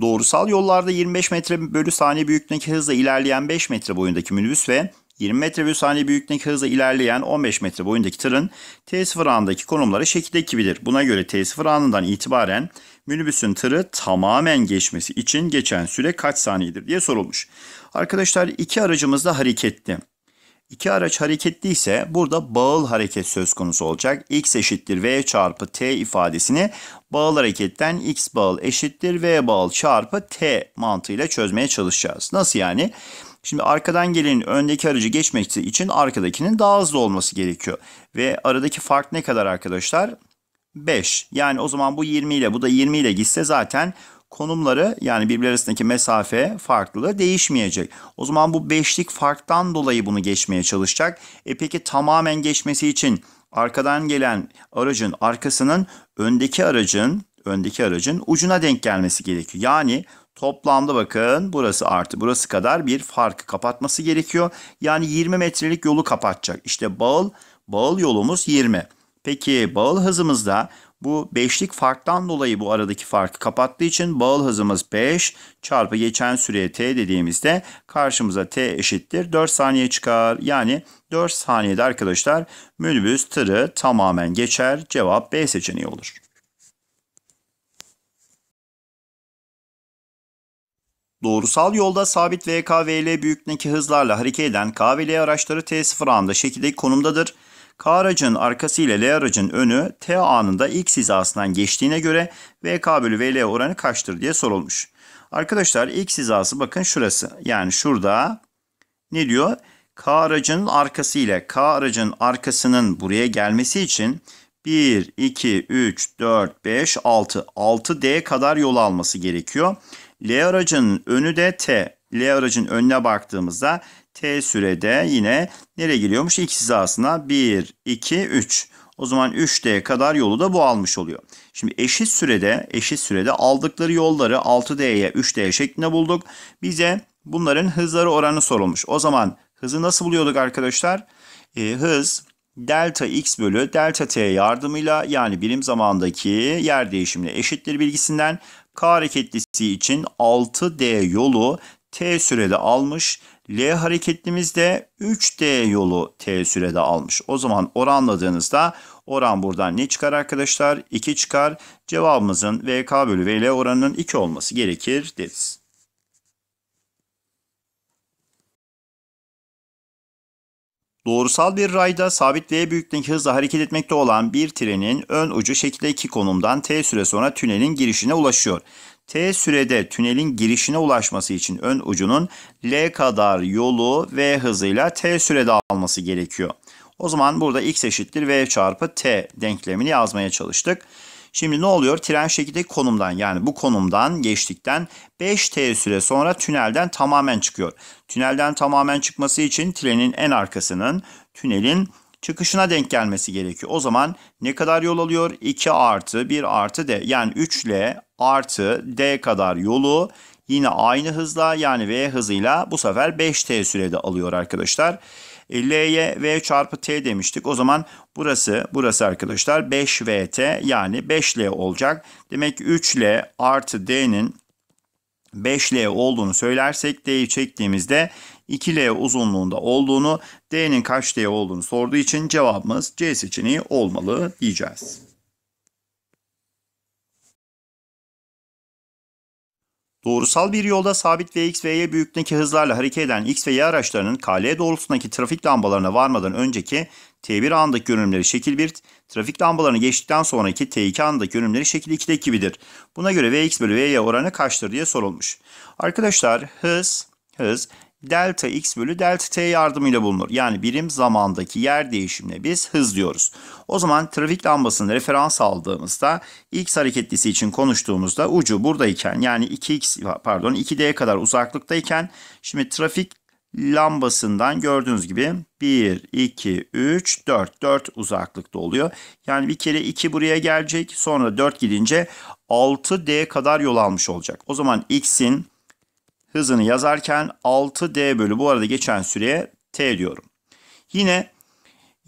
Doğrusal yollarda 25 metre bölü saniye büyüklüğündeki hızla ilerleyen 5 metre boyundaki minibüs ve 20 metre bölü saniye büyüklüğündeki hızla ilerleyen 15 metre boyundaki tırın T0 anındaki konumları şekildeki gibidir. Buna göre T0 anından itibaren minibüsün tırı tamamen geçmesi için geçen süre kaç saniyedir diye sorulmuş. Arkadaşlar iki aracımız da hareketli. İki araç hareketli ise burada bağıl hareket söz konusu olacak. X eşittir V çarpı T ifadesini bağıl hareketten X bağıl eşittir V bağıl çarpı T mantığıyla çözmeye çalışacağız. Nasıl yani? Şimdi arkadan gelenin öndeki aracı geçmesi için arkadakinin daha hızlı olması gerekiyor. Ve aradaki fark ne kadar arkadaşlar? 5. Yani o zaman bu 20 ile bu da 20 ile gitse zaten konumları yani birbirler arasındaki mesafe farklılığı değişmeyecek. O zaman bu beşlik farktan dolayı bunu geçmeye çalışacak. E peki tamamen geçmesi için arkadan gelen aracın arkasının öndeki aracın öndeki aracın ucuna denk gelmesi gerekiyor. Yani toplamda bakın burası artı burası kadar bir farkı kapatması gerekiyor. Yani 20 metrelik yolu kapatacak. İşte bağıl bağıl yolumuz 20. Peki bağıl hızımızda bu beşlik farktan dolayı bu aradaki farkı kapattığı için bağıl hızımız 5 çarpı geçen süreye t dediğimizde karşımıza t eşittir 4 saniye çıkar. Yani 4 saniyede arkadaşlar minibüs tırı tamamen geçer. Cevap B seçeneği olur. Doğrusal yolda sabit VK, VL büyüklüğündeki hızlarla hareket eden KVL araçları T0 anda şekildeki konumdadır. K aracın arkası ile L aracın önü T anında X hizasından geçtiğine göre VK bölü VL oranı kaçtır diye sorulmuş. Arkadaşlar X hizası bakın şurası. Yani şurada ne diyor? K aracının arkası ile K aracın arkasının buraya gelmesi için 1, 2, 3, 4, 5, 6. 6D kadar yol alması gerekiyor. L aracının önü de T. L aracın önüne baktığımızda T sürede yine nereye giriyormuş? X hizasına 1, 2, 3. O zaman 3D kadar yolu da bu almış oluyor. Şimdi eşit sürede eşit sürede aldıkları yolları 6D'ye 3 dye şeklinde bulduk. Bize bunların hızları oranı sorulmuş. O zaman hızı nasıl buluyorduk arkadaşlar? E, hız delta x bölü delta t yardımıyla yani birim zamandaki yer değişimine eşittir bilgisinden k hareketlisi için 6D yolu T sürede almış. L hareketlimiz de 3D yolu T sürede almış. O zaman oranladığınızda oran buradan ne çıkar arkadaşlar? 2 çıkar. Cevabımızın VK bölü VL oranının 2 olması gerekir deriz. Doğrusal bir rayda sabit V büyüklüğündeki hızla hareket etmekte olan bir trenin ön ucu şekilde 2 konumdan T süre sonra tünelin girişine ulaşıyor. T sürede tünelin girişine ulaşması için ön ucunun L kadar yolu V hızıyla T sürede alması gerekiyor. O zaman burada x eşittir V çarpı T denklemini yazmaya çalıştık. Şimdi ne oluyor? Tren şekildeki konumdan yani bu konumdan geçtikten 5T süre sonra tünelden tamamen çıkıyor. Tünelden tamamen çıkması için trenin en arkasının tünelin çıkışına denk gelmesi gerekiyor. O zaman ne kadar yol alıyor? 2 artı 1 artı D yani 3 ile artı D kadar yolu yine aynı hızla yani V hızıyla bu sefer 5T sürede alıyor arkadaşlar. E, L'ye V çarpı T demiştik. O zaman burası burası arkadaşlar 5VT yani 5L olacak. Demek ki 3L artı D'nin 5L olduğunu söylersek D'yi çektiğimizde 2L uzunluğunda olduğunu, D'nin kaç D olduğunu sorduğu için cevabımız C seçeneği olmalı diyeceğiz. Doğrusal bir yolda sabit Vx ve Y büyüklüğündeki hızlarla hareket eden X ve Y araçlarının KL doğrultusundaki trafik lambalarına varmadan önceki T1 andaki görünümleri şekil 1, trafik lambalarını geçtikten sonraki T2 andaki görünümleri şekil 2'de gibidir. Buna göre Vx bölü Vy oranı kaçtır diye sorulmuş. Arkadaşlar hız, hız delta x bölü delta t yardımıyla bulunur. Yani birim zamandaki yer değişimine biz hız diyoruz. O zaman trafik lambasını referans aldığımızda x hareketlisi için konuştuğumuzda ucu buradayken yani 2x pardon 2 dye kadar uzaklıktayken şimdi trafik lambasından gördüğünüz gibi 1, 2, 3, 4. 4 uzaklıkta oluyor. Yani bir kere 2 buraya gelecek sonra 4 gidince 6D kadar yol almış olacak. O zaman X'in hızını yazarken 6D bölü bu arada geçen süreye T diyorum. Yine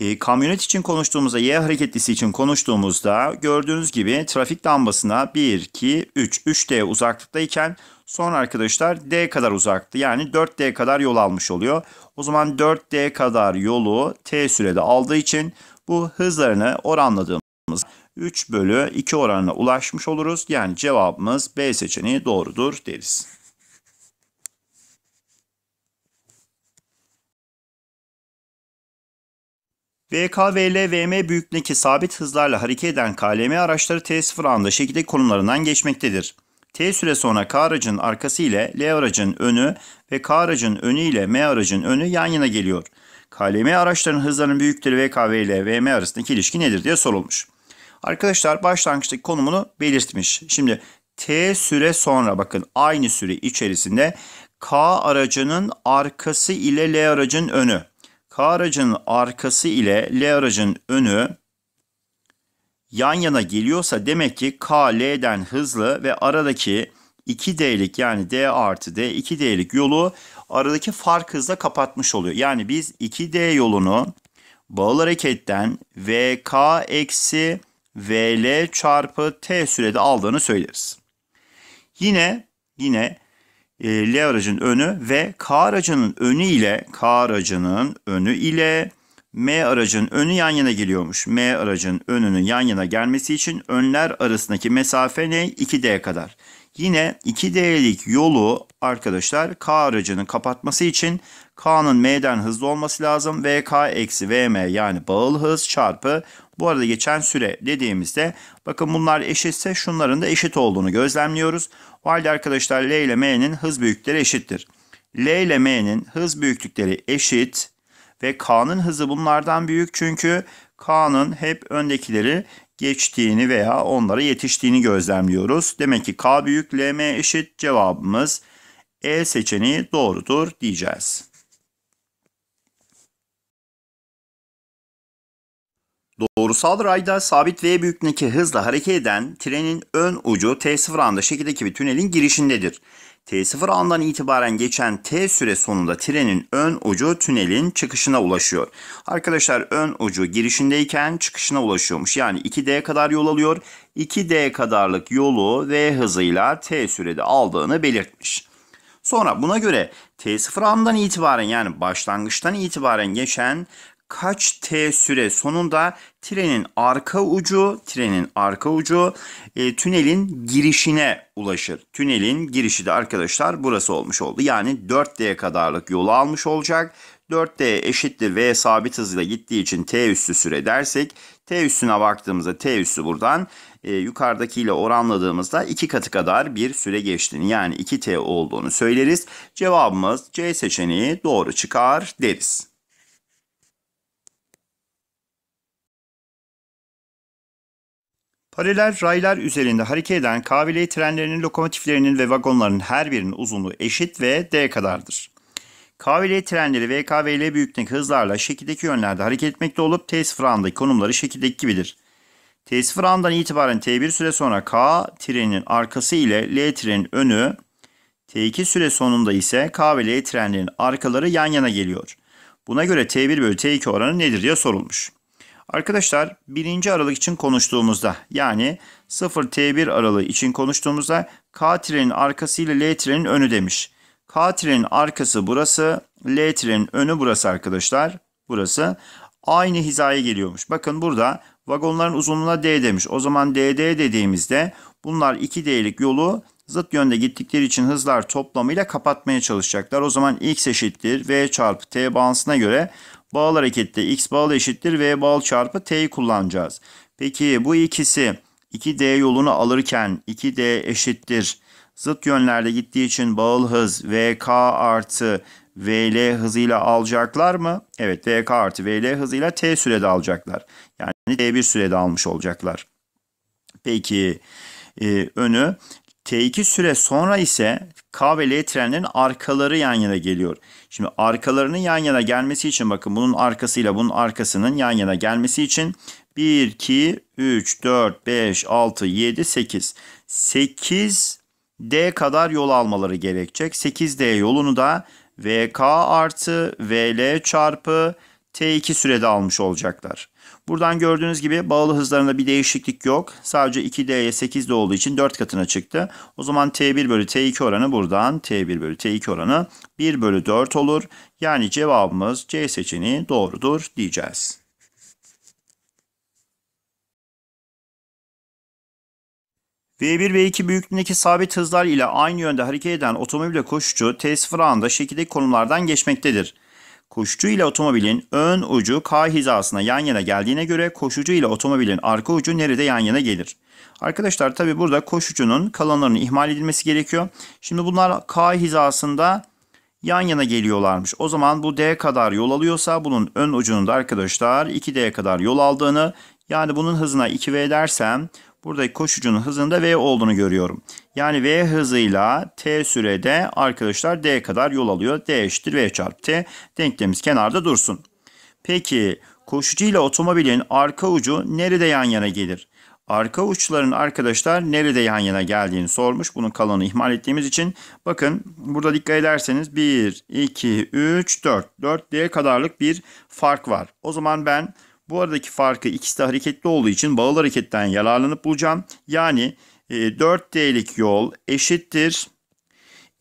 e, kamyonet için konuştuğumuzda, Y hareketlisi için konuştuğumuzda gördüğünüz gibi trafik lambasına 1, 2, 3, 3D uzaklıktayken son arkadaşlar D kadar uzaktı. Yani 4D kadar yol almış oluyor. O zaman 4D kadar yolu T sürede aldığı için bu hızlarını oranladığımız 3 bölü 2 oranına ulaşmış oluruz. Yani cevabımız B seçeneği doğrudur deriz. BKVL, VM büyüklüğündeki sabit hızlarla hareket eden KLM araçları T0 anında şekilde konumlarından geçmektedir. T süre sonra K aracın arkası ile L aracın önü ve K aracın önü ile M aracın önü yan yana geliyor. KLM araçların hızlarının büyüklüğü VKV ile VM arasındaki ilişki nedir diye sorulmuş. Arkadaşlar başlangıçtaki konumunu belirtmiş. Şimdi T süre sonra bakın aynı süre içerisinde K aracının arkası ile L aracın önü. K aracının arkası ile L aracın önü yan yana geliyorsa demek ki K L'den hızlı ve aradaki 2D'lik yani D artı D 2D'lik yolu aradaki fark hızla kapatmış oluyor. Yani biz 2D yolunu bağlı hareketten VK eksi VL çarpı T sürede aldığını söyleriz. Yine yine e, L aracın önü ve K aracının önü ile K aracının önü ile M aracın önü yan yana geliyormuş. M aracın önünün yan yana gelmesi için önler arasındaki mesafe ne? 2D kadar. Yine 2D'lik yolu arkadaşlar K aracının kapatması için K'nın M'den hızlı olması lazım. VK eksi VM yani bağıl hız çarpı bu arada geçen süre dediğimizde bakın bunlar eşitse şunların da eşit olduğunu gözlemliyoruz. O halde arkadaşlar L ile M'nin hız büyüklükleri eşittir. L ile M'nin hız büyüklükleri eşit ve K'nın hızı bunlardan büyük çünkü K'nın hep öndekileri geçtiğini veya onlara yetiştiğini gözlemliyoruz. Demek ki K büyük LM eşit cevabımız E seçeneği doğrudur diyeceğiz. Doğrusaldır ayda sabit V büyüklüğündeki hızla hareket eden trenin ön ucu T0 anda şekildeki bir tünelin girişindedir. T0 andan itibaren geçen T süre sonunda trenin ön ucu tünelin çıkışına ulaşıyor. Arkadaşlar ön ucu girişindeyken çıkışına ulaşıyormuş. Yani 2D kadar yol alıyor. 2D kadarlık yolu V hızıyla T sürede aldığını belirtmiş. Sonra buna göre T0 andan itibaren yani başlangıçtan itibaren geçen kaç T süre sonunda trenin arka ucu, trenin arka ucu e, tünelin girişine ulaşır. Tünelin girişi de arkadaşlar burası olmuş oldu. Yani 4D kadarlık yolu almış olacak. 4D eşittir V sabit hızla gittiği için T üstü süre dersek T üstüne baktığımızda T üstü buradan e, yukarıdakiyle oranladığımızda 2 katı kadar bir süre geçtiğini yani 2T olduğunu söyleriz. Cevabımız C seçeneği doğru çıkar deriz. Paralel raylar üzerinde hareket eden kavile trenlerinin lokomotiflerinin ve vagonlarının her birinin uzunluğu eşit ve D kadardır. Kavile trenleri VKVL büyüklüğündeki hızlarla şekildeki yönlerde hareket etmekte olup T0 andaki konumları şekildeki gibidir. T0 andan itibaren T1 süre sonra K treninin arkası ile L trenin önü, T2 süre sonunda ise K ve L trenlerin arkaları yan yana geliyor. Buna göre T1 bölü T2 oranı nedir diye sorulmuş. Arkadaşlar 1. aralık için konuştuğumuzda yani 0T1 aralığı için konuştuğumuzda K trenin arkası ile L trenin önü demiş. K trenin arkası burası, L trenin önü burası arkadaşlar. Burası aynı hizaya geliyormuş. Bakın burada vagonların uzunluğuna D demiş. O zaman DD dediğimizde bunlar 2D'lik yolu zıt yönde gittikleri için hızlar toplamıyla kapatmaya çalışacaklar. O zaman x eşittir v çarpı t bağıntısına göre Bağıl harekette x bağlı eşittir v bağlı çarpı t'yi kullanacağız. Peki bu ikisi 2d yolunu alırken 2d eşittir. Zıt yönlerde gittiği için bağlı hız vk artı vl hızıyla alacaklar mı? Evet vk artı vl hızıyla t sürede alacaklar. Yani t1 sürede almış olacaklar. Peki e, önü T2 süre sonra ise K ve L trenlerin arkaları yan yana geliyor. Şimdi arkalarının yan yana gelmesi için bakın bunun arkasıyla bunun arkasının yan yana gelmesi için 1, 2, 3, 4, 5, 6, 7, 8. 8 D kadar yol almaları gerekecek. 8D yolunu da VK artı VL çarpı T2 sürede almış olacaklar. Buradan gördüğünüz gibi bağlı hızlarında bir değişiklik yok. Sadece 2D'ye 8 de olduğu için 4 katına çıktı. O zaman T1 bölü T2 oranı buradan T1 bölü T2 oranı 1 bölü 4 olur. Yani cevabımız C seçeneği doğrudur diyeceğiz. V1 ve 2 büyüklüğündeki sabit hızlar ile aynı yönde hareket eden otomobile koşucu T0 anında şekildeki konumlardan geçmektedir. Koşucu ile otomobilin ön ucu K hizasına yan yana geldiğine göre koşucu ile otomobilin arka ucu nerede yan yana gelir? Arkadaşlar tabi burada koşucunun kalanlarının ihmal edilmesi gerekiyor. Şimdi bunlar K hizasında yan yana geliyorlarmış. O zaman bu D kadar yol alıyorsa bunun ön ucunun da arkadaşlar 2D kadar yol aldığını yani bunun hızına 2V dersem buradaki koşucunun hızında V olduğunu görüyorum. Yani V hızıyla T sürede arkadaşlar D kadar yol alıyor. D eşittir V çarpı T. Denklemimiz kenarda dursun. Peki koşucu ile otomobilin arka ucu nerede yan yana gelir? Arka uçların arkadaşlar nerede yan yana geldiğini sormuş. Bunun kalanı ihmal ettiğimiz için bakın burada dikkat ederseniz 1, 2, 3, 4. 4 D kadarlık bir fark var. O zaman ben bu aradaki farkı ikisi de hareketli olduğu için bağıl hareketten yararlanıp bulacağım. Yani 4D'lik e, yol eşittir.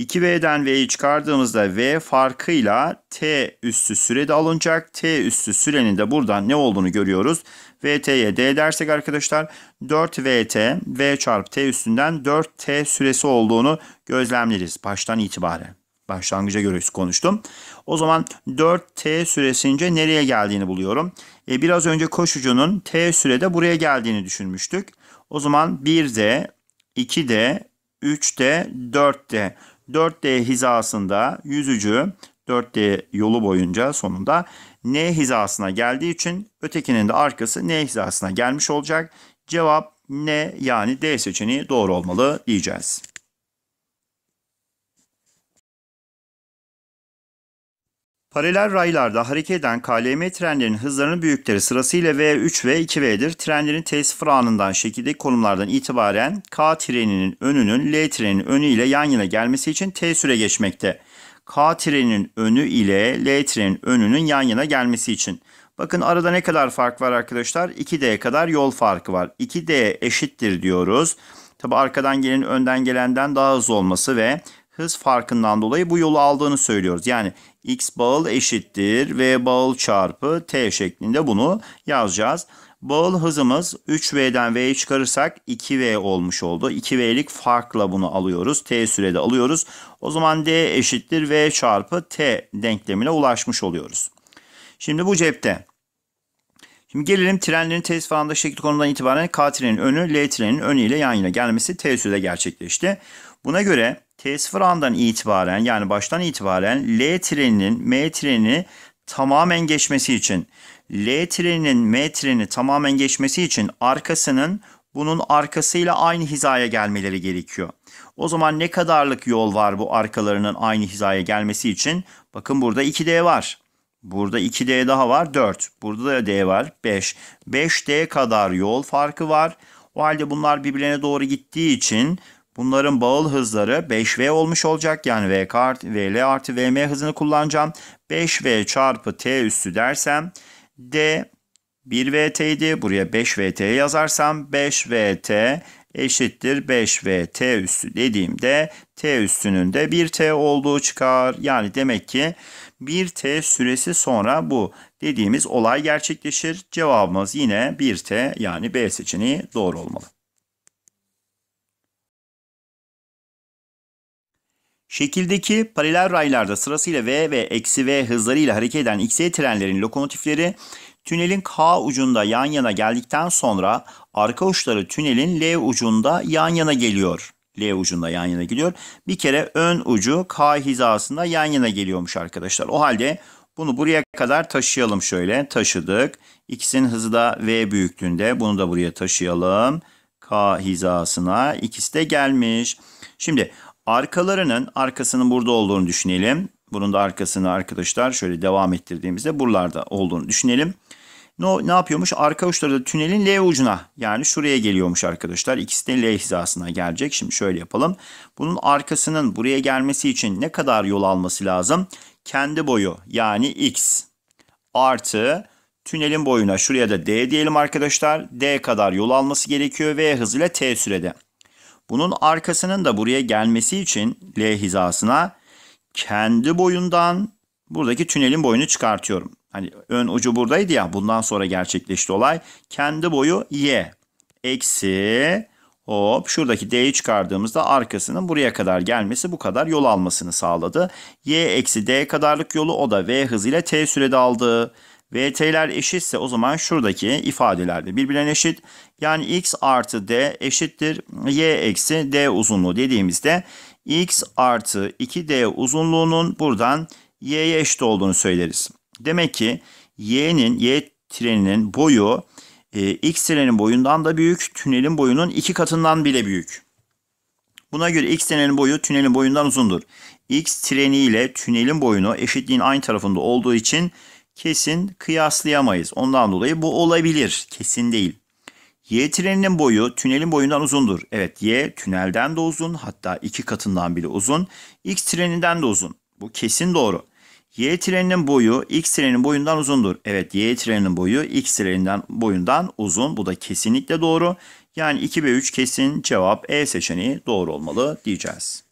2V'den V'yi çıkardığımızda V farkıyla T üssü sürede alınacak. T üssü sürenin de buradan ne olduğunu görüyoruz. VT'ye D dersek arkadaşlar 4VT V çarpı T üstünden 4T süresi olduğunu gözlemleriz baştan itibaren başlangıca göre konuştum. O zaman 4t süresince nereye geldiğini buluyorum. E, biraz önce koşucunun t sürede buraya geldiğini düşünmüştük. O zaman 1d, 2d, 3d, 4d. 4d hizasında yüzücü 4d yolu boyunca sonunda n hizasına geldiği için ötekinin de arkası n hizasına gelmiş olacak. Cevap ne yani d seçeneği doğru olmalı diyeceğiz. Paralel raylarda hareket eden KLM trenlerinin hızlarının büyükleri sırasıyla V3 ve 2V'dir. Trenlerin T0 anından şekilde konumlardan itibaren K treninin önünün L treninin önü ile yan yana gelmesi için T süre geçmekte. K treninin önü ile L treninin önünün yan yana gelmesi için. Bakın arada ne kadar fark var arkadaşlar? 2D kadar yol farkı var. 2D eşittir diyoruz. Tabi arkadan gelenin önden gelenden daha hızlı olması ve hız farkından dolayı bu yolu aldığını söylüyoruz. Yani x bağıl eşittir v bağıl çarpı t şeklinde bunu yazacağız. Bağıl hızımız 3v'den v'yi çıkarırsak 2v olmuş oldu. 2v'lik farkla bunu alıyoruz. t sürede alıyoruz. O zaman d eşittir v çarpı t denklemine ulaşmış oluyoruz. Şimdi bu cepte. Şimdi gelelim trenlerin tez falan da şekil konudan itibaren K trenin önü L trenin önü ile yan yana gelmesi T sürede gerçekleşti. Buna göre T0 andan itibaren yani baştan itibaren L treninin M trenini tamamen geçmesi için L treninin M treni tamamen geçmesi için arkasının bunun arkasıyla aynı hizaya gelmeleri gerekiyor. O zaman ne kadarlık yol var bu arkalarının aynı hizaya gelmesi için? Bakın burada 2D var. Burada 2D daha var 4. Burada da D var 5. 5D kadar yol farkı var. O halde bunlar birbirine doğru gittiği için Bunların bağıl hızları 5V olmuş olacak. Yani VK VL artı VM hızını kullanacağım. 5V çarpı T üstü dersem D 1VT idi. Buraya 5VT yazarsam 5VT eşittir 5VT üssü dediğimde T üstünün de 1T olduğu çıkar. Yani demek ki 1T süresi sonra bu dediğimiz olay gerçekleşir. Cevabımız yine 1T yani B seçeneği doğru olmalı. Şekildeki paralel raylarda sırasıyla V ve eksi V hızlarıyla hareket eden XY trenlerin lokomotifleri tünelin K ucunda yan yana geldikten sonra arka uçları tünelin L ucunda yan yana geliyor. L ucunda yan yana geliyor. Bir kere ön ucu K hizasında yan yana geliyormuş arkadaşlar. O halde bunu buraya kadar taşıyalım şöyle. Taşıdık. İkisinin hızı da V büyüklüğünde. Bunu da buraya taşıyalım. K hizasına ikisi de gelmiş. Şimdi Arkalarının arkasının burada olduğunu düşünelim. Bunun da arkasını arkadaşlar şöyle devam ettirdiğimizde buralarda olduğunu düşünelim. Ne, ne yapıyormuş? Arka uçları da tünelin L ucuna yani şuraya geliyormuş arkadaşlar. İkisi de L hizasına gelecek. Şimdi şöyle yapalım. Bunun arkasının buraya gelmesi için ne kadar yol alması lazım? Kendi boyu yani X artı tünelin boyuna şuraya da D diyelim arkadaşlar. D kadar yol alması gerekiyor ve hızıyla T sürede. Bunun arkasının da buraya gelmesi için L hizasına kendi boyundan buradaki tünelin boyunu çıkartıyorum. Hani ön ucu buradaydı ya bundan sonra gerçekleşti olay. Kendi boyu Y eksi hop şuradaki D'yi çıkardığımızda arkasının buraya kadar gelmesi bu kadar yol almasını sağladı. Y eksi D kadarlık yolu o da V hızıyla T sürede aldı. VT'ler eşitse o zaman şuradaki ifadelerde birbirine eşit. Yani x artı d eşittir y eksi d uzunluğu dediğimizde x artı 2d uzunluğunun buradan y'ye eşit olduğunu söyleriz. Demek ki y'nin y treninin boyu e, x treninin boyundan da büyük, tünelin boyunun iki katından bile büyük. Buna göre x treninin boyu tünelin boyundan uzundur. x treni ile tünelin boyunu eşitliğin aynı tarafında olduğu için kesin kıyaslayamayız. Ondan dolayı bu olabilir, kesin değil. Y treninin boyu tünelin boyundan uzundur. Evet Y tünelden de uzun hatta iki katından bile uzun. X treninden de uzun. Bu kesin doğru. Y treninin boyu X treninin boyundan uzundur. Evet Y treninin boyu X treninden boyundan uzun. Bu da kesinlikle doğru. Yani 2 ve 3 kesin cevap E seçeneği doğru olmalı diyeceğiz.